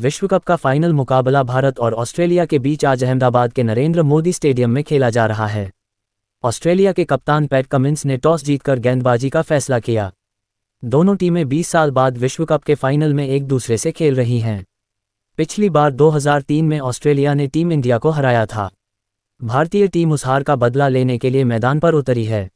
विश्व कप का फाइनल मुकाबला भारत और ऑस्ट्रेलिया के बीच आज अहमदाबाद के नरेंद्र मोदी स्टेडियम में खेला जा रहा है ऑस्ट्रेलिया के कप्तान पैट कमिंस ने टॉस जीतकर गेंदबाजी का फैसला किया दोनों टीमें 20 साल बाद विश्व कप के फाइनल में एक दूसरे से खेल रही हैं पिछली बार 2003 में ऑस्ट्रेलिया ने टीम इंडिया को हराया था भारतीय टीम उस हार का बदला लेने के लिए मैदान पर उतरी है